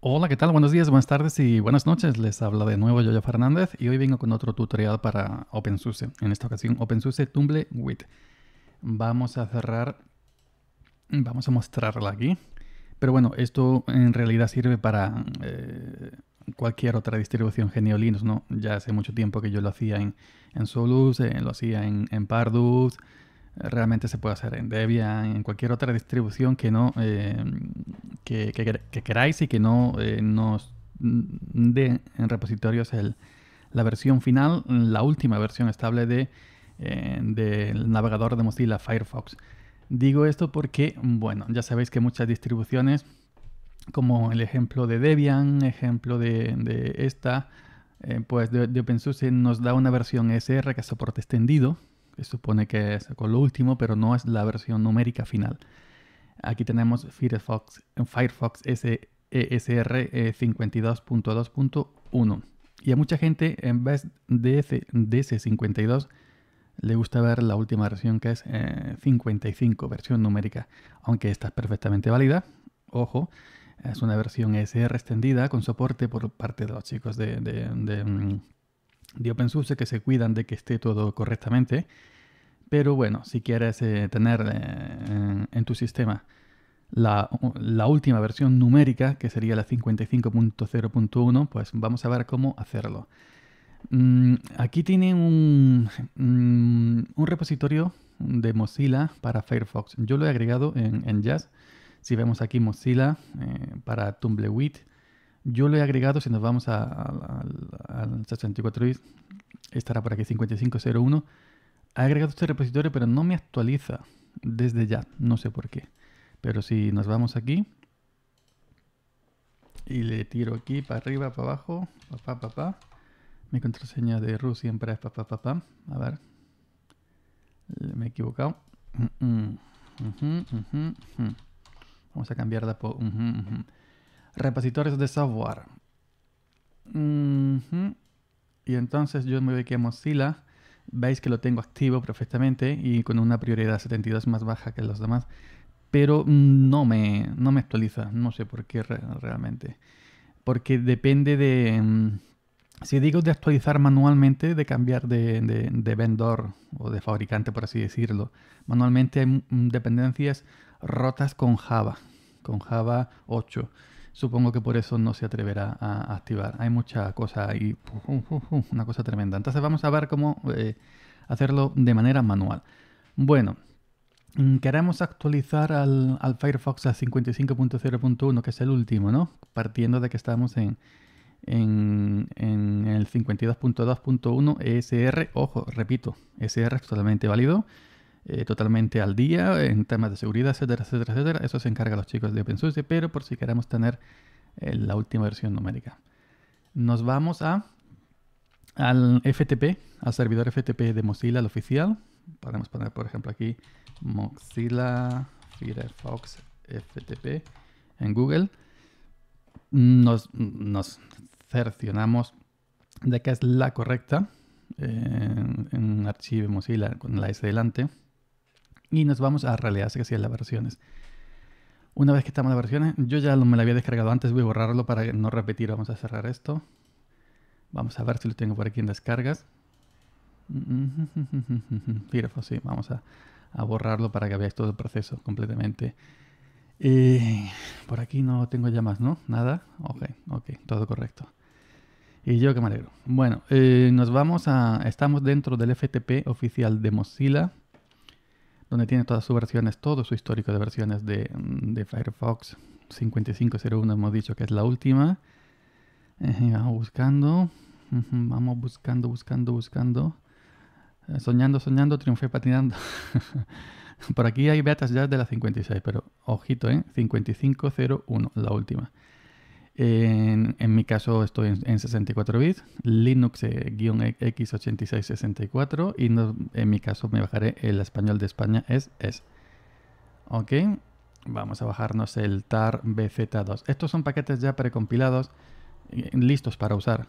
Hola, ¿qué tal? Buenos días, buenas tardes y buenas noches. Les habla de nuevo Yoyo Fernández y hoy vengo con otro tutorial para OpenSUSE. En esta ocasión, OpenSUSE Tumble Vamos a cerrar, vamos a mostrarla aquí. Pero bueno, esto en realidad sirve para eh, cualquier otra distribución Genio Linux, ¿no? Ya hace mucho tiempo que yo lo hacía en, Solus, eh, lo hacía en, en Pardus, realmente se puede hacer en Debian, en cualquier otra distribución que no eh, que, queráis y que no eh, nos dé en repositorios la versión final, la última versión estable de, eh, del navegador de Mozilla Firefox. Digo esto porque, bueno, ya sabéis que muchas distribuciones, como el ejemplo de Debian, ejemplo de, esta, pues de, de OpenSUSE, nos da una versión SR que soporte extendido, se supone que es con lo último, pero no es la versión numérica final. Aquí tenemos Firefox, Firefox ESR 52.2.1. E y a mucha gente, en vez de ese, 52, le gusta ver la última versión que es 55, eh, versión numérica, aunque esta es perfectamente válida. Ojo, es una versión SR e extendida con soporte por parte de los chicos de, de, de, mm, de OpenSUSE que se cuidan de que esté todo correctamente. Pero bueno, si quieres eh, tener eh, en, tu sistema la, última versión numérica, que sería la 55.0.1, pues vamos a ver cómo hacerlo. Mm, aquí tiene un, mm, un, repositorio de Mozilla para Firefox. Yo lo he agregado en, Jazz. Si vemos aquí Mozilla eh, para Tumbleweed, yo lo he agregado, si nos vamos al 64 bits, estará por aquí 5501 ha agregado este repositorio, pero no me actualiza desde ya. No sé por qué. Pero si nos vamos aquí y le tiro aquí para arriba, para abajo, papá, Mi contraseña de RU siempre es papá, papá. Pa, A ver. Me he equivocado. Vamos a cambiarla por repositorios de software. Y entonces yo me voy que a Mozilla Veis que lo tengo activo perfectamente y con una prioridad 72 más baja que los demás, pero no me, no me actualiza, no sé por qué realmente. Porque depende de... Mm, si digo de actualizar manualmente, de cambiar de, de, de, vendor o de fabricante, por así decirlo, manualmente hay mm, dependencias rotas con Java, con Java 8 supongo que por eso no se atreverá a activar. Hay mucha cosa ahí, una cosa tremenda. Entonces vamos a ver cómo eh, hacerlo de manera manual. Bueno, mm, queremos actualizar al, Firefox a 55.0.1, que es el último, ¿no? Partiendo de que estamos en, el 52.2.1 ESR. Ojo, repito, ESR es totalmente válido. Eh, totalmente al día en temas de seguridad, etcétera, etcétera, etcétera. Eso se encarga a los chicos de OpenSUSE, pero por si queremos tener eh, la última versión numérica. Nos vamos a al FTP, al servidor FTP de Mozilla, el oficial. Podemos poner, por ejemplo, aquí Mozilla Firefox FTP en Google. Nos, nos cercionamos de que es la correcta eh, en un archivo Mozilla con la S delante y nos vamos a realidad que sí, las versiones. Una vez que estamos en las versiones, yo ya me lo había descargado antes, voy a borrarlo para no repetir. Vamos a cerrar esto. Vamos a ver si lo tengo por aquí en descargas. sí, vamos a, borrarlo para que veáis todo el proceso completamente. por aquí no tengo ya más, ¿no? Nada. Ok, ok, todo correcto. Y yo que me alegro. Bueno, eh, nos vamos a. Estamos dentro del FTP oficial de Mozilla donde tiene todas sus versiones, todo su histórico de versiones de, mm, Firefox 5501, hemos dicho que es la última. vamos buscando, vamos buscando, buscando, buscando. Eh, soñando, soñando, triunfé patinando. Por aquí hay betas ya de la 56, pero ojito, ¿eh? 5501, la última. En, mi caso estoy en, 64 bits, Linux eh, e, x x 64 y no, en mi caso me bajaré el español de España es es. Ok, vamos a bajarnos el tar bz2. Estos son paquetes ya precompilados, eh, listos para usar.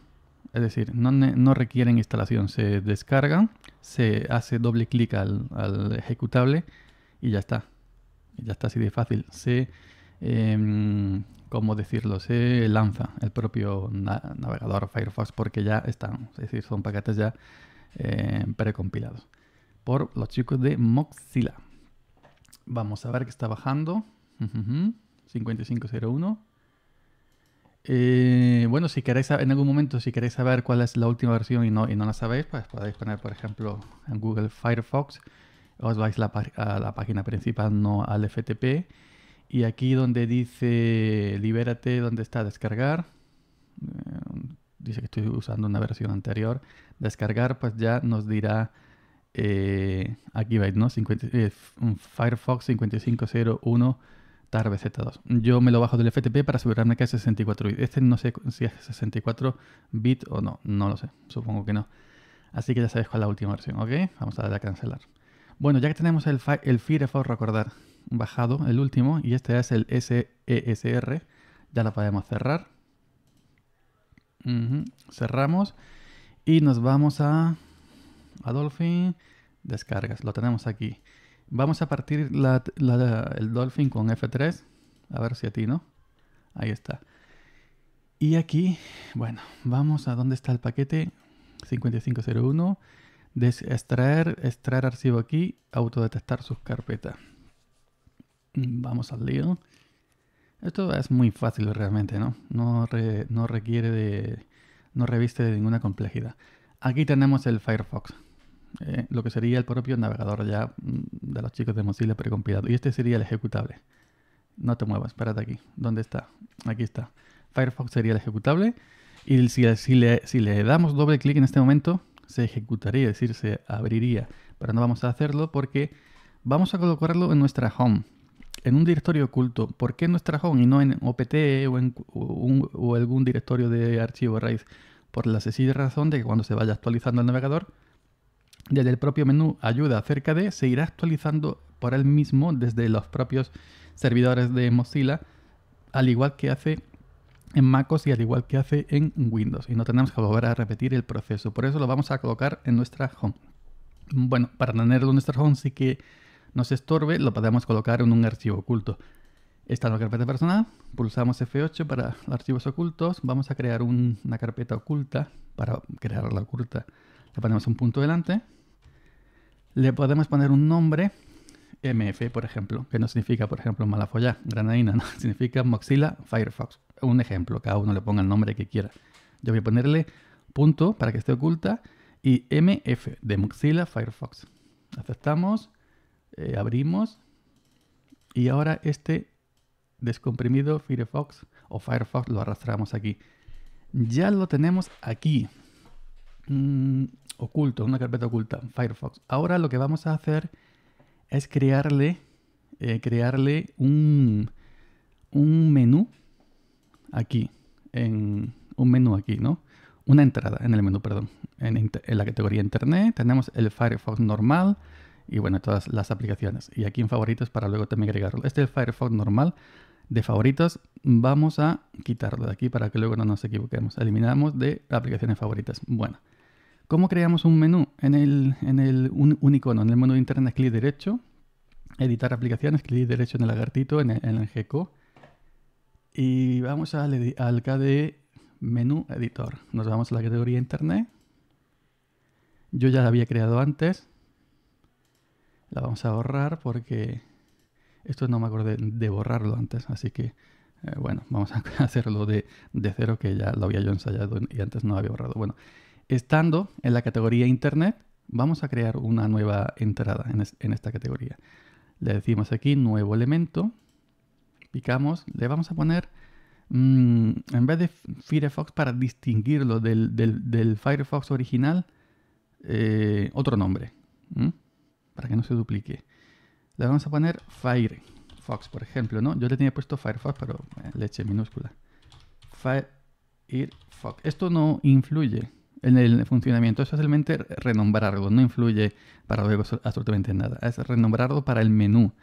Es decir, no, requieren instalación, se descargan, se hace doble clic al, ejecutable y ya está. ya está así de fácil. Se em, ¿cómo decirlo? Se lanza el propio navegador Firefox porque ya están, es decir, son paquetes ya eh, precompilados por los chicos de Mozilla. Vamos a ver que está bajando. 5501. Eh, bueno, si queréis en algún momento, si queréis saber cuál es la última versión y no, la sabéis, pues podéis poner, por ejemplo, en Google Firefox, os vais a la página principal, no al FTP, y aquí donde dice libérate, donde está descargar, eh, dice que estoy usando una versión anterior, descargar, pues ya nos dirá eh, aquí veis, ¿no? Eh, Firefox 5501 tarbz 2 Yo me lo bajo del FTP para asegurarme que es 64 bits. Este no sé si es 64 bits o no, no lo sé, supongo que no. Así que ya sabéis cuál es la última versión, ¿ok? Vamos a darle a cancelar. Bueno, ya que tenemos el, el Firefox, recordar bajado, el último, y este es el SESR. Ya la podemos cerrar. Cerramos y nos vamos a Dolphin, descargas, lo tenemos aquí. Vamos a partir el Dolphin con F3, a ver si a ti no. Ahí está. Y aquí, bueno, vamos a dónde está el paquete 5501, extraer, extraer archivo aquí, autodetectar sus carpetas. Vamos al lío. Esto es muy fácil realmente, ¿no? No, requiere de... no reviste de ninguna complejidad. Aquí tenemos el Firefox, eh, lo que sería el propio navegador ya mm, de los chicos de Mozilla precompilado. Y este sería el ejecutable. No te muevas, espérate aquí. ¿Dónde está? Aquí está. Firefox sería el ejecutable. Y si, si, le, si le, damos doble clic en este momento, se ejecutaría, es decir, se abriría. Pero no vamos a hacerlo porque vamos a colocarlo en nuestra home en un directorio oculto, ¿por qué en nuestra home y no en OPT o en algún directorio de archivo raíz Por la sencilla razón de que cuando se vaya actualizando el navegador, desde el propio menú ayuda acerca de, se irá actualizando por él mismo desde los propios servidores de Mozilla, al igual que hace en MacOS y al igual que hace en Windows. Y no tenemos que volver a repetir el proceso. Por eso lo vamos a colocar en nuestra home. Bueno, para tenerlo en nuestra home sí que se estorbe, lo podemos colocar en un archivo oculto. Esta es la carpeta personal, pulsamos F8 para archivos ocultos, vamos a crear una carpeta oculta, para crear la oculta le ponemos un punto delante, le podemos poner un nombre, MF por ejemplo, que no significa por ejemplo Malafolla, Granadina, no, significa Mozilla Firefox, un ejemplo, cada uno le ponga el nombre que quiera. Yo voy a ponerle punto para que esté oculta y MF de Mozilla Firefox. Aceptamos eh, abrimos y ahora este descomprimido Firefox o Firefox lo arrastramos aquí. Ya lo tenemos aquí, mm, oculto, una carpeta oculta, Firefox. Ahora lo que vamos a hacer es crearle, eh, crearle un, un menú aquí, en un menú aquí, ¿no? Una entrada en el menú, perdón. En, en la categoría Internet tenemos el Firefox normal, y bueno, todas las aplicaciones. Y aquí en favoritos para luego también agregarlo. Este es el Firefox normal de favoritos. Vamos a quitarlo de aquí para que luego no nos equivoquemos. Eliminamos de aplicaciones favoritas. Bueno, ¿cómo creamos un menú? En el, en el un, icono, en el menú de internet, clic derecho, editar aplicaciones, clic derecho en el lagartito, en el, en Y vamos al, al KDE menú editor. Nos vamos a la categoría internet. Yo ya la había creado antes la vamos a borrar porque esto no me acordé de borrarlo antes, así que eh, bueno, vamos a hacerlo de, cero que ya lo había yo ensayado y antes no había borrado. Bueno, estando en la categoría Internet, vamos a crear una nueva entrada en, esta categoría. Le decimos aquí nuevo elemento, picamos, le vamos a poner mm, en vez de Firefox para distinguirlo del, Firefox original, eh, otro nombre para que no se duplique. Le vamos a poner Firefox, por ejemplo, ¿no? Yo le tenía puesto Firefox, pero eh, leche minúscula. Firefox. Esto no influye en el funcionamiento, es fácilmente renombrarlo, no influye para luego absolutamente nada. Es renombrarlo para el menú,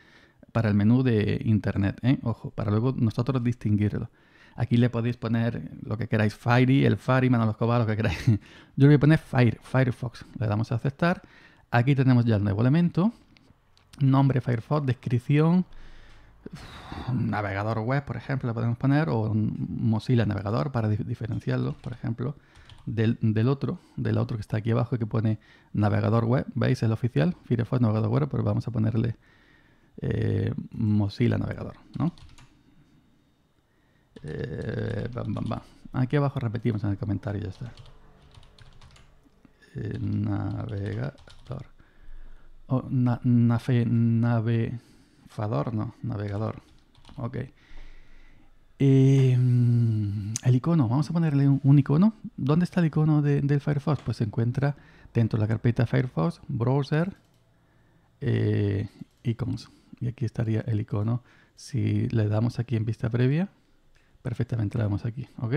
para el menú de internet, ¿eh? ojo, para luego nosotros distinguirlo. Aquí le podéis poner lo que queráis, Firey, el Fire, Manolo Escobar, lo que queráis. Yo le voy a poner Fire, Firefox. Le damos a aceptar Aquí tenemos ya el nuevo elemento, nombre Firefox, descripción, navegador web, por ejemplo, lo podemos poner, o Mozilla navegador para diferenciarlo, por ejemplo, del, otro, del otro que está aquí abajo que pone navegador web. ¿Veis? El oficial, Firefox navegador web, pero vamos a ponerle eh, Mozilla navegador, ¿no? Eh, aquí abajo repetimos en el comentario y ya está navegador. o nave, navefador, no, navegador. Ok. Em, el icono, vamos a ponerle un, icono. ¿Dónde está el icono de, del Firefox? Pues se encuentra dentro de la carpeta Firefox, Browser, eh, Icons. Y aquí estaría el icono. Si le damos aquí en vista previa, perfectamente lo vemos aquí, ¿ok?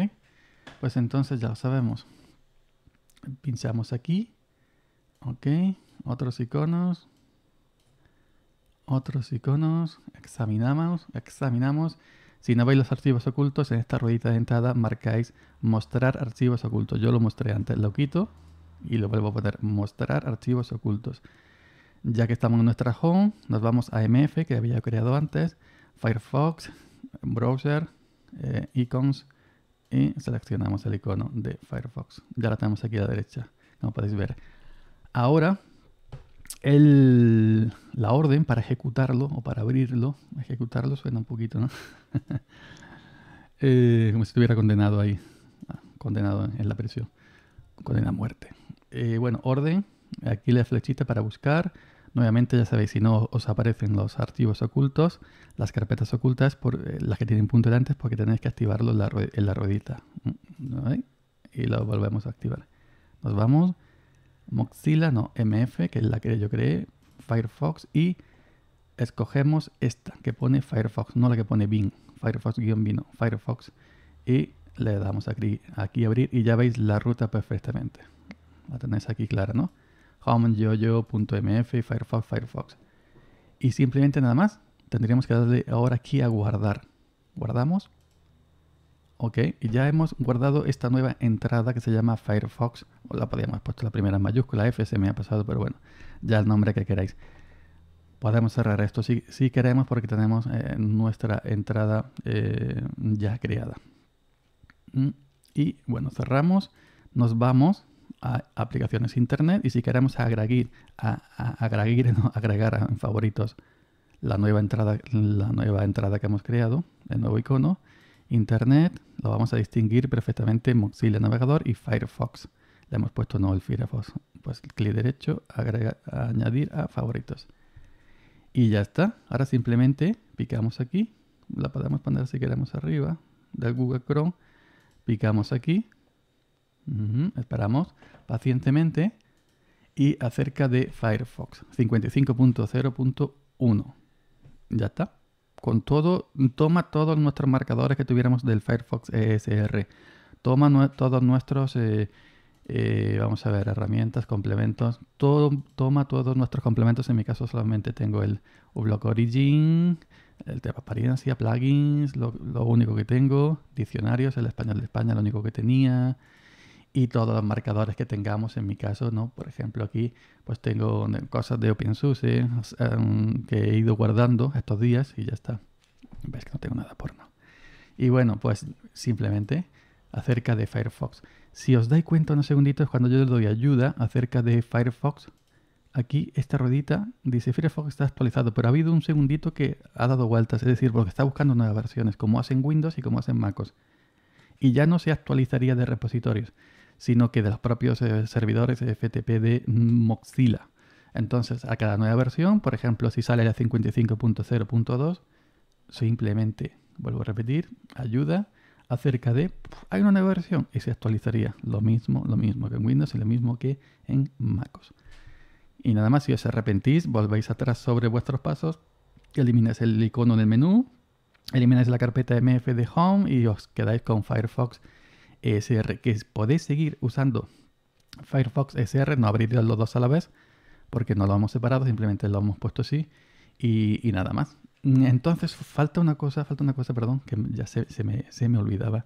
Pues entonces ya lo sabemos. Pinchamos aquí. Ok, otros iconos. Otros iconos. Examinamos, examinamos. Si no veis los archivos ocultos, en esta ruedita de entrada marcáis mostrar archivos ocultos. Yo lo mostré antes, lo quito y lo vuelvo a poner mostrar archivos ocultos. Ya que estamos en nuestra home, nos vamos a MF que había creado antes, Firefox, browser, eh, icons, y seleccionamos el icono de Firefox. Ya la tenemos aquí a la derecha, como podéis ver. Ahora, la orden para ejecutarlo o para abrirlo, ejecutarlo suena un poquito, ¿no? Eh, como si estuviera condenado ahí, ah, condenado en, la prisión, condena a muerte. Eh, bueno, orden, aquí la flechita para buscar, obviamente ya sabéis, si no os aparecen los archivos ocultos, las carpetas ocultas, eh, las que tienen punto delante, porque tenéis que activarlo en la, ruedita. Mm, y lo volvemos a activar. Nos vamos. Mozilla, no, MF, que es la que yo creé, Firefox, y escogemos esta que pone Firefox, no la que pone Bing, firefox bin Firefox, y le damos aquí, aquí abrir y ya veis la ruta perfectamente. La tenéis aquí clara, ¿no? Home, y Firefox, Firefox. Y simplemente nada más, tendríamos que darle ahora aquí a guardar. Guardamos. Ok, y ya hemos guardado esta nueva entrada que se llama Firefox. O la podríamos puesto la primera mayúscula, F se me ha pasado, pero bueno, ya el nombre que queráis. Podemos cerrar esto si, si queremos porque tenemos eh, nuestra entrada eh, ya creada. Mm, y bueno, cerramos, nos vamos a aplicaciones internet y si queremos agregar, a, agregar, agregar en favoritos la nueva, entrada, la nueva entrada que hemos creado, el nuevo icono, internet, lo vamos a distinguir perfectamente Mozilla Navegador y Firefox. Le hemos puesto no el Firefox. Pues clic derecho, agregar, añadir a favoritos. Y ya está. Ahora simplemente picamos aquí. La podemos poner si queremos arriba de Google Chrome. Picamos aquí Esperamos pacientemente. Y acerca de Firefox 55.0.1. Ya está. Con todo, toma todos nuestros marcadores que tuviéramos del Firefox ESR. Toma todos nuestros, eh, eh, vamos a ver, herramientas, complementos. Todo, toma todos nuestros complementos. En mi caso solamente tengo el Ublock Origin, el tema apariencia, plugins, lo único que tengo, diccionarios, el español de España, lo único que tenía y todos los marcadores que tengamos. En mi caso, ¿no? Por ejemplo, aquí pues tengo cosas de OpenSUSE um, que he ido guardando estos días y ya está. Ves que no tengo nada por no Y bueno, pues simplemente acerca de Firefox. Si os dais cuenta unos segunditos, cuando yo les doy ayuda acerca de Firefox, aquí esta ruedita dice Firefox está actualizado, pero ha habido un segundito que ha dado vueltas, es decir, porque está buscando nuevas versiones, como hacen Windows y como hacen MacOS. Y ya no se actualizaría de repositorios, sino que de los propios eh, servidores FTP de Mozilla. Entonces, a cada nueva versión, por ejemplo, si sale la 55.0.2, simplemente, vuelvo a repetir, ayuda acerca de, hay una nueva versión y se actualizaría. Lo mismo, lo mismo que en Windows y lo mismo que en MacOS. Y nada más, si os arrepentís, volvéis atrás sobre vuestros pasos, elimináis el icono del menú, elimináis la carpeta MF de Home y os quedáis con Firefox que podéis seguir usando Firefox SR, no abrir los dos a la vez, porque no lo hemos separado, simplemente lo hemos puesto así y, nada más. Entonces, falta una cosa, falta una cosa, perdón, que ya se, me, olvidaba.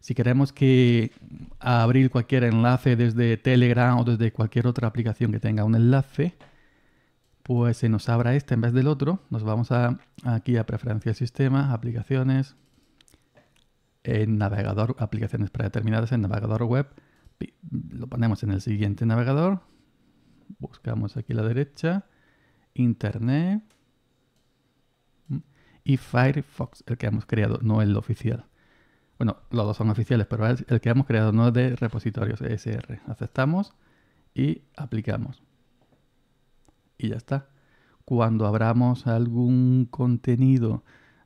Si queremos que abrir cualquier enlace desde Telegram o desde cualquier otra aplicación que tenga un enlace, pues se nos abra este en vez del otro. Nos vamos a, aquí a preferencias sistema, aplicaciones, en navegador, aplicaciones predeterminadas en navegador web. Lo ponemos en el siguiente navegador. Buscamos aquí a la derecha. Internet. Mm, y Firefox, el que hemos creado, no el oficial. Bueno, los dos son oficiales, pero el que hemos creado, no es de repositorios ESR. Aceptamos y aplicamos. Y ya está. Cuando abramos algún contenido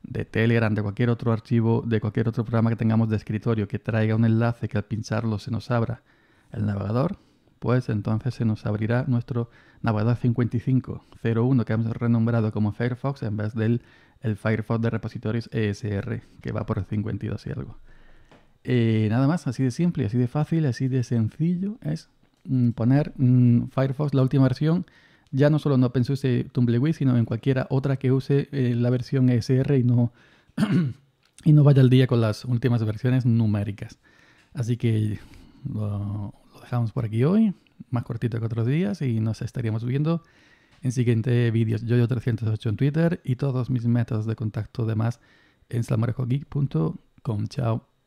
de Telegram, de cualquier otro archivo, de cualquier otro programa que tengamos de escritorio que traiga un enlace que al pincharlo se nos abra el navegador, pues entonces se nos abrirá nuestro navegador 5501 que hemos renombrado como Firefox en vez del Firefox de repositorios ESR que va por el 52 y algo. Eh, nada más, así de simple, así de fácil, así de sencillo es mm, poner mm, Firefox la última versión ya no solo no en ese tumbleweed, sino en cualquiera otra que use eh, la versión ESR y no, y no vaya al día con las últimas versiones numéricas. Así que lo, dejamos por aquí hoy, más cortito que otros días, y nos estaríamos viendo en siguiente vídeos. Yo yo 308 en Twitter y todos mis métodos de contacto más en slamorejogeek.com. Chao.